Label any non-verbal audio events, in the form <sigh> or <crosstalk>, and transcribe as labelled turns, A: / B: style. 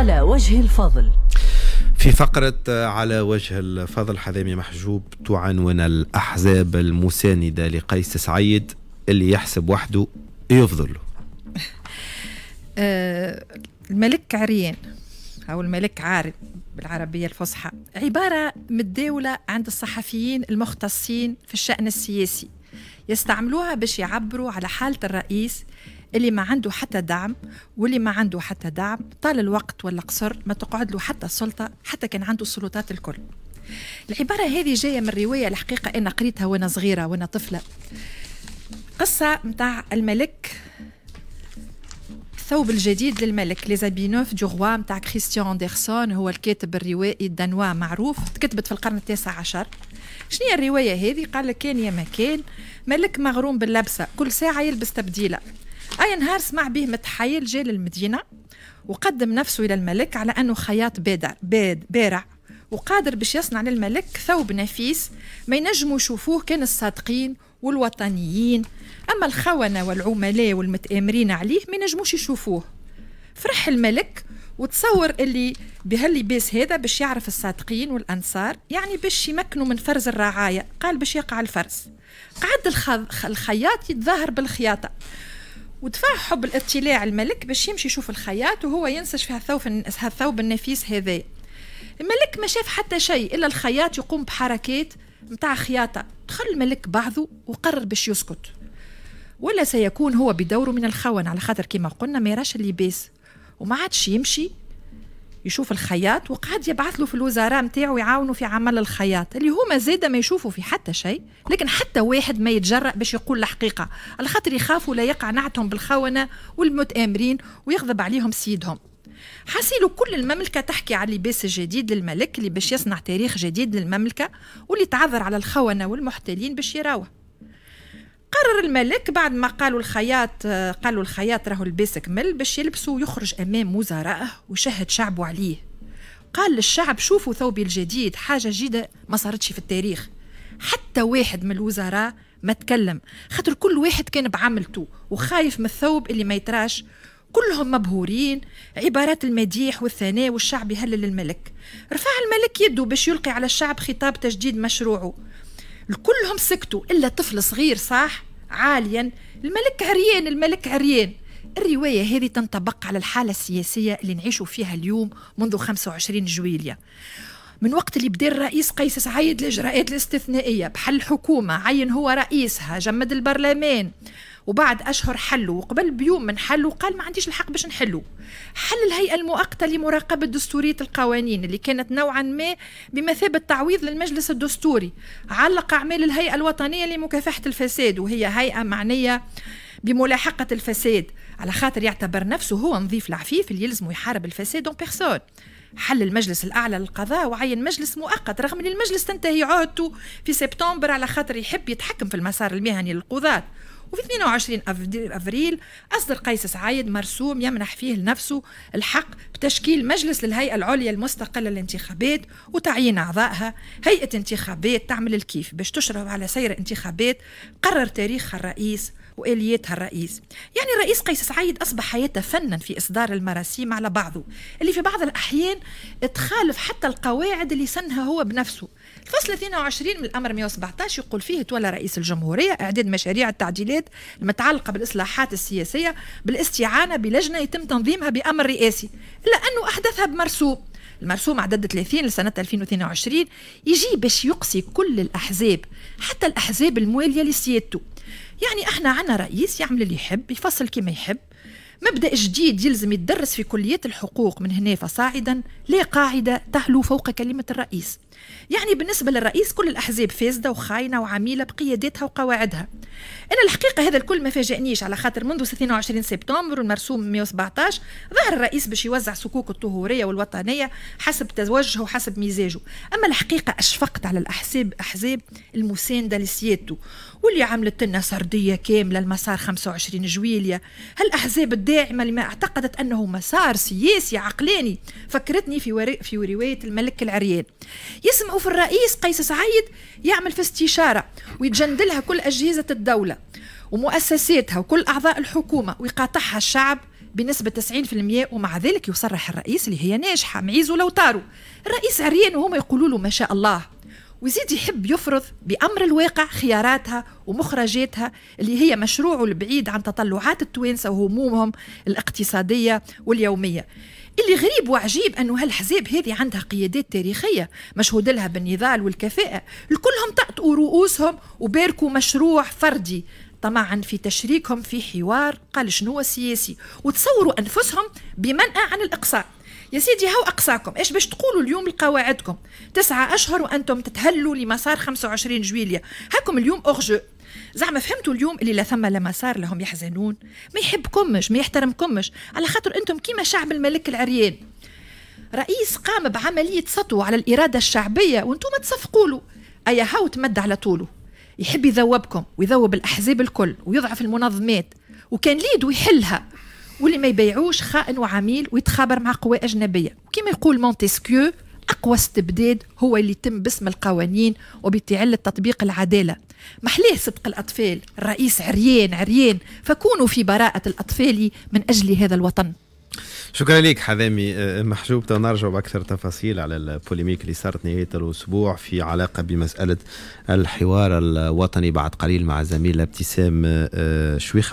A: على وجه الفضل في فقرة على وجه الفضل حذامي محجوب تعنون الأحزاب المساندة لقيس سعيد اللي يحسب وحده يفضل <laughs> آه، الملك عريان أو الملك عارب بالعربية الفصحى عبارة متداولة عند الصحفيين المختصين في الشأن السياسي يستعملوها باش يعبروا على حالة الرئيس اللي ما عنده حتى دعم واللي ما عنده حتى دعم طال الوقت ولا قصر ما تقعد له حتى السلطة حتى كان عنده السلطات الكل العبارة هذه جاية من رواية الحقيقة أنا قريتها وأنا صغيرة وأنا طفلة قصة متاع الملك الثوب الجديد للملك ليزابينوف دو روا متاع كريستيان اندرسون هو الكاتب الروائي الدنوا معروف تكتبت في القرن التاسع عشر شنو هي الروايه هذه قال لك كان يا ما كان ملك مغروم باللبسه كل ساعه يلبس تبديله أي نهار سمع به متحيل جيل للمدينة وقدم نفسه إلى الملك على أنه خياط بادر باد بارع وقادر باش يصنع للملك ثوب نفيس ما ينجموا يشوفوه كان الصادقين والوطنيين أما الخونة والعملاء والمتآمرين عليه ما ينجموش يشوفوه فرح الملك وتصور اللي بهاللباس هذا باش يعرف الصادقين والانصار يعني باش يمكنوا من فرز الرعايه قال باش يقع الفرز قعد الخياط يتظاهر بالخياطه ودفع حب الاطلاع الملك باش يمشي يشوف الخياط وهو ينسج في هالثوب هالثوب النفيس هذا الملك ما شاف حتى شيء الا الخياط يقوم بحركات متاع خياطة دخل الملك بعضه وقرر باش يسكت ولا سيكون هو بدوره من الخون على خاطر كما قلنا ما يراش اللباس وما عادش يمشي يشوف الخياط وقعد يبعث له في الوزراء نتاعو يعاونوا في عمل الخياط اللي هما زاده ما يشوفوا في حتى شيء لكن حتى واحد ما يتجرأ باش يقول الحقيقه على خاطر يخافوا لا يقع نعتهم بالخونه والمتآمرين ويغضب عليهم سيدهم حاسيلو كل المملكة تحكي على اللباس الجديد للملك اللي باش يصنع تاريخ جديد للمملكة واللي تعذر على الخونة والمحتلين باش يراوه قرر الملك بعد ما قالوا الخياط قالوا الخياط راهو الباس كمل باش يلبسوا ويخرج امام وزرائه وشهد شعبه عليه قال للشعب شوفوا ثوبي الجديد حاجه جديده ما صارتش في التاريخ حتى واحد من الوزراء ما تكلم خاطر كل واحد كان بعملته وخايف من الثوب اللي ما يتراش كلهم مبهورين عبارات المديح والثناء والشعب يهلل الملك رفع الملك يده باش يلقي على الشعب خطاب تجديد مشروعه الكلهم سكتوا الا طفل صغير صاح عاليا الملك عريان الملك عريان الرواية هذه تنطبق على الحالة السياسية اللي نعيشوا فيها اليوم منذ 25 جويلية من وقت اللي بدا الرئيس قيس سعيد الإجراءات الاستثنائية بحل الحكومة عين هو رئيسها جمد البرلمان وبعد اشهر حلوا وقبل بيوم من حلوا قال ما عنديش الحق باش نحلوا حل الهيئه المؤقته لمراقبه دستوريه القوانين اللي كانت نوعا ما بمثابه تعويض للمجلس الدستوري علق اعمال الهيئه الوطنيه لمكافحه الفساد وهي هيئه معنيه بملاحقه الفساد على خاطر يعتبر نفسه هو نظيف العفيف اللي يلزمه يحارب الفساد اون بيرسون حل المجلس الأعلى للقضاء وعين مجلس مؤقت رغم أن المجلس تنتهي عهدته في سبتمبر على خاطر يحب يتحكم في المسار المهني للقضاة وفي 22 أفريل أصدر قيس سعيد مرسوم يمنح فيه لنفسه الحق بتشكيل مجلس للهيئة العليا المستقلة للانتخابات وتعيين أعضائها هيئة انتخابات تعمل الكيف باش تشرف على سير انتخابات قرر تاريخها الرئيس وآلياتها الرئيس يعني الرئيس قيس سعيد أصبح حياته فنا في إصدار المراسيم على بعضه اللي في بعض الأحيان تخالف حتى القواعد اللي سنها هو بنفسه الفصل 22 من الأمر 117 يقول فيه تولى رئيس الجمهورية إعداد مشاريع التعديلات الاصلاحات المتعلقة بالإصلاحات السياسية بالاستعانة بلجنة يتم تنظيمها بأمر رئاسي إلا أنه أحدثها بمرسوم المرسوم عدد 30 لسنة 2022 يجي باش يقصي كل الأحزاب حتى الأحزاب الموالية لسيادته يعني احنا عنا رئيس يعمل اللي يحب يفصل كما يحب مبدا جديد يلزم يتدرس في كليات الحقوق من هنا فصاعدا لا قاعده تعلو فوق كلمه الرئيس يعني بالنسبة للرئيس كل الأحزاب فاسدة وخاينة وعميلة بقياداتها وقواعدها أنا الحقيقة هذا الكل ما فاجأنيش على خاطر منذ 22 سبتمبر والمرسوم 117 ظهر الرئيس باش يوزع صكوك الطهورية والوطنية حسب توجهه وحسب مزاجه أما الحقيقة أشفقت على الأحزاب أحزاب المساندة لسيادته واللي عملت لنا سردية كاملة المسار 25 جويليا هالأحزاب الداعمة لما اعتقدت أنه مسار سياسي عقلاني فكرتني في, في رواية الملك العريان يسمعوا في الرئيس قيس سعيد يعمل في استشارة ويتجندلها كل أجهزة الدولة ومؤسساتها وكل أعضاء الحكومة ويقاطعها الشعب بنسبة 90% ومع ذلك يصرح الرئيس اللي هي ناجحة معيز لو طاروا الرئيس عريان وهم يقولوا له ما شاء الله ويزيد يحب يفرض بأمر الواقع خياراتها ومخرجاتها اللي هي مشروعه البعيد عن تطلعات التوانسة وهمومهم الاقتصادية واليومية اللي غريب وعجيب انه هالحزاب هذه عندها قيادات تاريخيه مشهود لها بالنضال والكفاءه الكلهم طقطقوا رؤوسهم وباركوا مشروع فردي طمعا في تشريكهم في حوار قال شنو سياسي وتصوروا انفسهم بمنأى عن الاقصاء يا سيدي هاو اقصاكم ايش باش تقولوا اليوم لقواعدكم تسعة اشهر وانتم تتهلوا لمسار 25 جويليا هاكم اليوم اغجو زعما فهمتوا اليوم اللي لا ثم لا مسار لهم يحزنون ما يحبكمش ما يحترمكمش على خاطر انتم كيما شعب الملك العريان رئيس قام بعملية سطو على الإرادة الشعبية وانتم تصفقوا له أي هاو تمد على طوله يحب يذوبكم ويذوب الأحزاب الكل ويضعف المنظمات وكان ليد ويحلها واللي ما يبيعوش خائن وعميل ويتخابر مع قوى أجنبية وكما يقول مونتسكيو أقوى استبداد هو اللي يتم باسم القوانين وبتعل تطبيق العدالة محليه صدق الأطفال الرئيس عريان عريان فكونوا في براءة الأطفال من أجل هذا الوطن شكرا لك حذامي آه، محجوب نرجع بأكثر تفاصيل على البوليميك اللي صارت نهاية الأسبوع في علاقة بمسألة الحوار الوطني بعد قليل مع زميلة ابتسام آه، شويخ